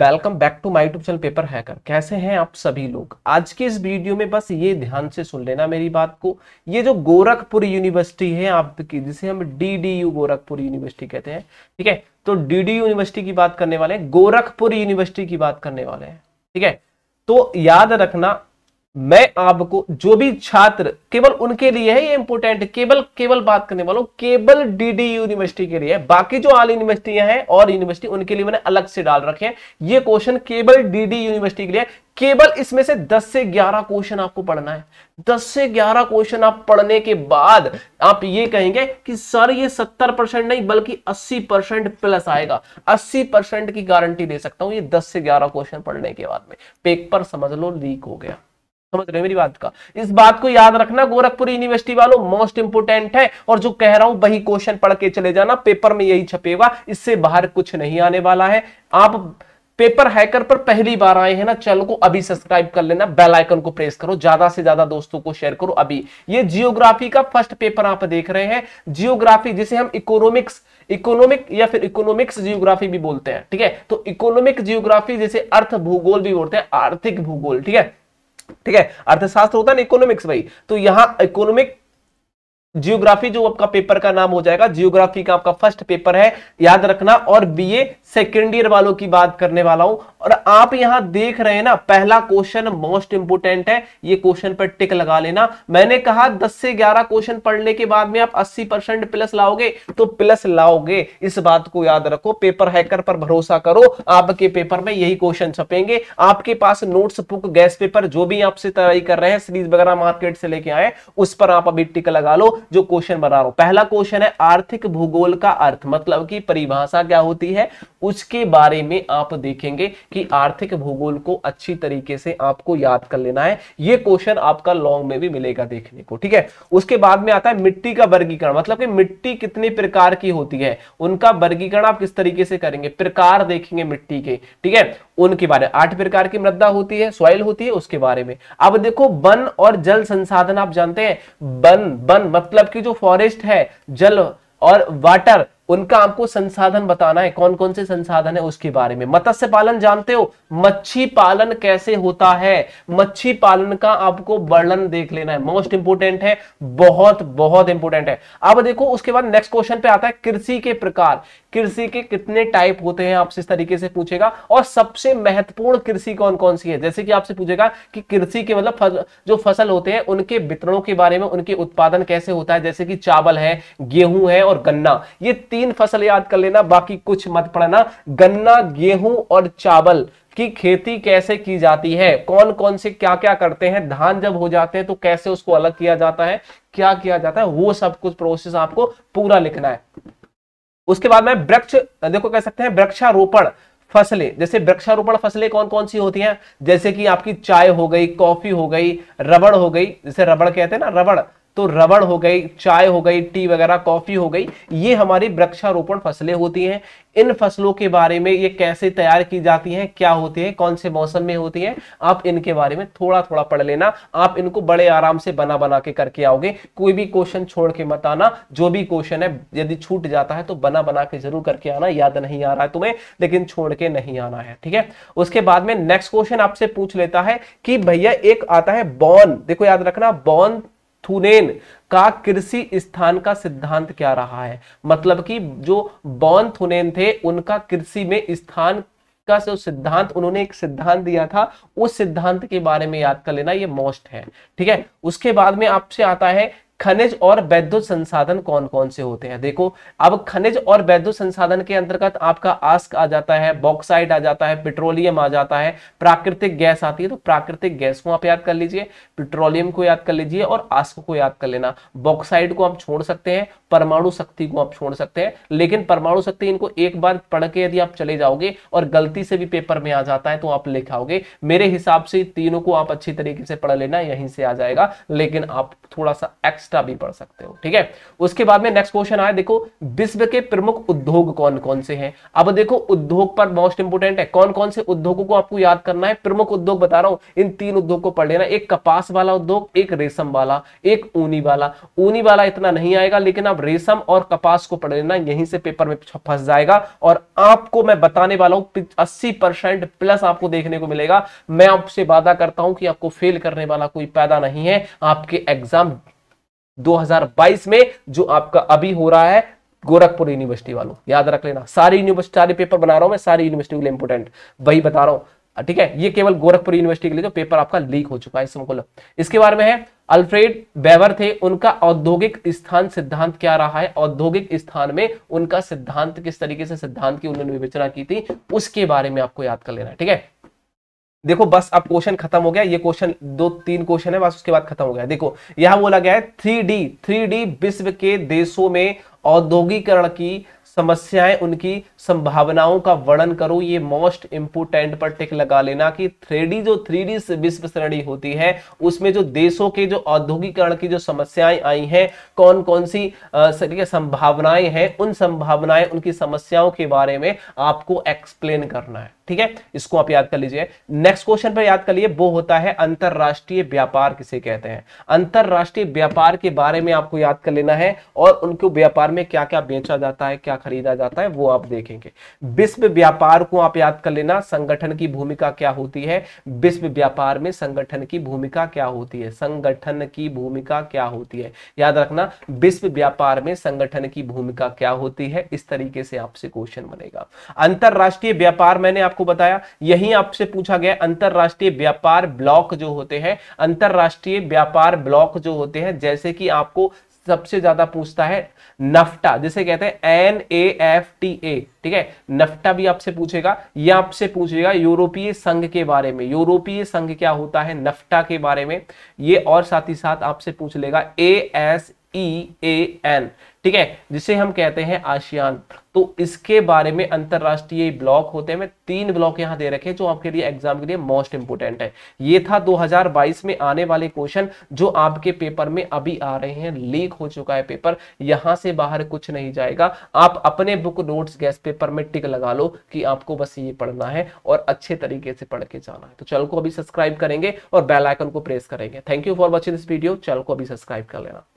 welcome back to my YouTube channel paper hacker कैसे हैं आप सभी लोग आज के इस वीडियो में बस ये ध्यान से सुन लेना मेरी बात को ये जो गोरखपुर यूनिवर्सिटी है आपकी जिसे हम डीडीयू गोरखपुर यूनिवर्सिटी कहते हैं ठीक है तो डीडी यूनिवर्सिटी की बात करने वाले हैं गोरखपुर यूनिवर्सिटी की बात करने वाले हैं ठीक है तो याद रखना मैं आपको जो भी छात्र केवल उनके लिए है ये इंपोर्टेंट केवल केवल बात करने वालों केवल डीडी यूनिवर्सिटी के लिए है बाकी जो आल यूनिवर्सिटियां हैं और यूनिवर्सिटी उनके लिए मैंने अलग से डाल रखे हैं ये क्वेश्चन केवल डीडी यूनिवर्सिटी के लिए केवल इसमें से 10 से 11 क्वेश्चन आपको पढ़ना है 10 से 11 क्वेश्चन आप पढ़ने के बाद आप ये कहेंगे कि सर ये 70 परसेंट नहीं बल्कि 80 परसेंट प्लस आएगा 80 परसेंट की गारंटी दे सकता हूं ये 10 से 11 क्वेश्चन पढ़ने के बाद में पेपर समझ लो लीक हो गया समझ रहे मेरी बात का इस बात को याद रखना गोरखपुर यूनिवर्सिटी वालों मोस्ट इंपोर्टेंट है और जो कह रहा हूं वही क्वेश्चन पढ़ के चले जाना पेपर में यही छपेगा इससे बाहर कुछ नहीं आने वाला है आप पेपर हैकर पर पहली बार आए हैं ना चैनल को अभी सब्सक्राइब कर लेना बेल आइकन को प्रेस करो ज्यादा से ज्यादा दोस्तों को शेयर करो अभी ये जियोग्राफी का फर्स्ट पेपर आप देख रहे हैं जियोग्राफी जिसे हम इकोनॉमिक्स इकोनॉमिक या फिर इकोनॉमिक्स जियोग्राफी भी बोलते हैं ठीक है तो इकोनॉमिक जियोग्राफी जैसे अर्थ भूगोल भी बोलते हैं आर्थिक भूगोल ठीक है ठीक है अर्थशास्त्र होता है ना इकोनॉमिक्स भाई तो यहां इकोनॉमिक जियोग्राफी जो आपका पेपर का नाम हो जाएगा जियोग्राफी का आपका फर्स्ट पेपर है याद रखना और बीए सेकेंड ईयर वालों की बात करने वाला हूं और आप यहां देख रहे हैं ना पहला क्वेश्चन मोस्ट इंपोर्टेंट है ये क्वेश्चन पर टिक लगा लेना मैंने कहा 10 से 11 क्वेश्चन पढ़ने के बाद में आप 80 परसेंट प्लस लाओगे तो प्लस लाओगे इस बात को याद रखो पेपर हैकर पर भरोसा करो आपके पेपर में यही क्वेश्चन छपेंगे आपके पास नोट्स बुक गैस पेपर जो भी आपसे तैयारी कर रहे हैं सीरीज वगैरह मार्केट से लेके आए उस पर आप अभी टिक लगा लो जो क्वेश्चन बना रहा हूं पहला क्वेश्चन है आर्थिक भूगोल का अर्थ मतलब कि परिभाषा क्या होती है उसके बारे में आप देखेंगे कि आर्थिक भूगोल को अच्छी तरीके से आपको याद कर लेना है ये क्वेश्चन आपका लॉन्ग में भी मिलेगा देखने को ठीक है उसके बाद में आता है मिट्टी का वर्गीकरण मतलब कि मिट्टी कितने प्रकार की होती है उनका वर्गीकरण आप किस तरीके से करेंगे प्रकार देखेंगे मिट्टी के ठीक है उनके बारे में आठ प्रकार की मृदा होती है सॉइल होती है उसके बारे में अब देखो वन और जल संसाधन आप जानते हैं वन वन मतलब मतलब कि जो फॉरेस्ट है जल और वाटर उनका आपको संसाधन बताना है कौन कौन से संसाधन है उसके बारे में मत्स्य पालन जानते हो मच्छी पालन कैसे होता है मच्छी पालन का आपको वर्णन देख लेना है मोस्ट इंपोर्टेंट है बहुत बहुत इंपोर्टेंट है अब देखो उसके बाद नेक्स्ट क्वेश्चन पे आता है कृषि के प्रकार कृषि के कितने टाइप होते हैं आपसे इस तरीके से पूछेगा और सबसे महत्वपूर्ण कृषि कौन कौन सी है जैसे कि आपसे पूछेगा कि कृषि के मतलब फस, जो फसल होते हैं उनके वितरणों के बारे में उनके उत्पादन कैसे होता है जैसे कि चावल है गेहूं है और गन्ना ये तीन तीन फसल याद कर लेना बाकी कुछ मत पढ़ना गन्ना गेहूं और चावल की खेती कैसे की जाती है कौन कौन से क्या क्या करते हैं धान जब हो जाते हैं तो कैसे उसको अलग किया जाता है क्या किया जाता है वो सब कुछ प्रोसेस आपको पूरा लिखना है उसके बाद में वृक्ष देखो कह सकते हैं वृक्षारोपण फसलें जैसे वृक्षारोपण फसलें कौन कौन सी होती हैं जैसे कि आपकी चाय हो गई कॉफी हो गई रबड़ हो गई जैसे रबड़ कहते हैं ना रबड़ तो रबड़ हो गई चाय हो गई टी वगैरह कॉफी हो गई ये हमारी वृक्षारोपण फसलें होती हैं इन फसलों के बारे में ये कैसे तैयार की जाती हैं क्या होती हैं कौन से मौसम में होती हैं आप इनके बारे में थोड़ा थोड़ा पढ़ लेना आप इनको बड़े आराम से बना बना के करके आओगे कोई भी क्वेश्चन छोड़ के मत आना जो भी क्वेश्चन है यदि छूट जाता है तो बना बना के जरूर करके आना याद नहीं आ रहा है तुम्हें लेकिन छोड़ के नहीं आना है ठीक है उसके बाद में नेक्स्ट क्वेश्चन आपसे पूछ लेता है कि भैया एक आता है बॉन देखो याद रखना बॉन थुनेन का कृषि स्थान का सिद्धांत क्या रहा है मतलब कि जो बॉन थुनेन थे उनका कृषि में स्थान का जो सिद्धांत उन्होंने एक सिद्धांत दिया था उस सिद्धांत के बारे में याद कर लेना ये मोस्ट है ठीक है उसके बाद में आपसे आता है खनिज और वैद्युत संसाधन कौन कौन से होते हैं देखो अब खनिज और वैद्युत संसाधन के अंतर्गत आपका आस्क आ जाता है बॉक्साइड आ जाता है पेट्रोलियम आ जाता है प्राकृतिक गैस आती है तो प्राकृतिक गैस को आप याद कर लीजिए पेट्रोलियम को याद कर लीजिए और आस्क को याद कर लेना बॉक्साइड को आप छोड़ सकते हैं परमाणु शक्ति को आप छोड़ सकते हैं लेकिन परमाणु शक्ति इनको एक बार पढ़ के यदि आप चले जाओगे और गलती से भी पेपर में आ जाता है तो आप लिखाओगे मेरे हिसाब से तीनों को आप अच्छी तरीके से पढ़ लेना यहीं से आ जाएगा लेकिन आप थोड़ा सा एक्स एक्स्ट्रा भी पढ़ सकते हो ठीक है उसके बाद में नेक्स्ट क्वेश्चन आया देखो विश्व के प्रमुख उद्योग कौन कौन से हैं अब देखो उद्योग पर मोस्ट इंपोर्टेंट है कौन कौन से उद्योगों को आपको याद करना है प्रमुख उद्योग बता रहा हूं इन तीन उद्योग को पढ़ लेना एक कपास वाला उद्योग एक रेशम वाला एक ऊनी वाला ऊनी वाला इतना नहीं आएगा लेकिन आप रेशम और कपास को पढ़ लेना यहीं से पेपर में फंस जाएगा और आपको मैं बताने वाला हूं अस्सी परसेंट प्लस आपको देखने को मिलेगा मैं आपसे वादा करता हूं कि आपको फेल करने वाला कोई पैदा नहीं है आपके एग्जाम 2022 में जो आपका अभी हो रहा है गोरखपुर यूनिवर्सिटी वालों याद रख लेना सारी यूनिवर्सिटी सारे पेपर बना रहा हूं मैं सारी यूनिवर्सिटी के लिए इंपोर्टेंट वही बता रहा हूं ठीक है ये केवल गोरखपुर यूनिवर्सिटी के लिए जो पेपर आपका लीक हो चुका है इसमें इसके बारे में है अल्फ्रेड बेवर थे उनका औद्योगिक स्थान सिद्धांत क्या रहा है औद्योगिक स्थान में उनका सिद्धांत किस तरीके से सिद्धांत की उन्होंने विवेचना की थी उसके बारे में आपको याद कर लेना ठीक है देखो बस अब क्वेश्चन खत्म हो गया ये क्वेश्चन दो तीन क्वेश्चन है बस उसके बाद खत्म हो गया देखो यहां बोला गया है थ्री डी थ्री डी विश्व के देशों में औद्योगिकरण की समस्याएं उनकी संभावनाओं का वर्णन करो ये मोस्ट इम्पोर्टेंट पर टिक लगा लेना कि थ्री जो थ्री डी विश्व श्रेणी होती है उसमें जो देशों के जो औद्योगिकरण की जो समस्याएं आई हैं कौन कौन सी संभावनाएं हैं उन संभावनाएं उनकी समस्याओं के बारे में आपको एक्सप्लेन करना है ठीक है इसको आप याद कर लीजिए नेक्स्ट क्वेश्चन पर याद कर लिए वो होता है अंतरराष्ट्रीय व्यापार किसे कहते हैं अंतरराष्ट्रीय व्यापार के बारे में आपको याद कर लेना है और उनको व्यापार में क्या क्या बेचा जाता है क्या खरीदा जाता है वो आप देखेंगे विश्व व्यापार को आप याद कर लेना संगठन की भूमिका क्या होती है विश्व व्यापार में संगठन की भूमिका क्या होती है संगठन की भूमिका क्या होती है याद रखना विश्व व्यापार में संगठन की भूमिका क्या होती है इस तरीके से आपसे क्वेश्चन बनेगा अंतरराष्ट्रीय व्यापार मैंने आपको बताया यही आपसे पूछा गया अंतरराष्ट्रीय व्यापार ब्लॉक जो होते हैं अंतरराष्ट्रीय व्यापार ब्लॉक जो होते हैं जैसे कि आपको सबसे ज्यादा पूछता है नफ्टा जिसे कहते हैं N A F T A ठीक है नफ्टा भी आपसे पूछेगा या आपसे पूछेगा यूरोपीय संघ के बारे में यूरोपीय संघ क्या होता है नफ्टा के बारे में ये और साथ ही साथ आपसे पूछ लेगा A S E A N ठीक है जिसे हम कहते हैं आशियान तो इसके बारे में अंतरराष्ट्रीय ब्लॉक होते हैं मैं तीन ब्लॉक यहाँ दे रखे जो आपके लिए एग्जाम के लिए मोस्ट इंपोर्टेंट है ये था 2022 में आने वाले क्वेश्चन जो आपके पेपर में अभी आ रहे हैं लीक हो चुका है पेपर यहां से बाहर कुछ नहीं जाएगा आप अपने बुक नोट्स गैस पेपर में टिक लगा लो कि आपको बस ये पढ़ना है और अच्छे तरीके से पढ़ के जाना है तो चल को अभी सब्सक्राइब करेंगे और बेलाइकन को प्रेस करेंगे thank you for watching this video चल को अभी सब्सक्राइब कर लेना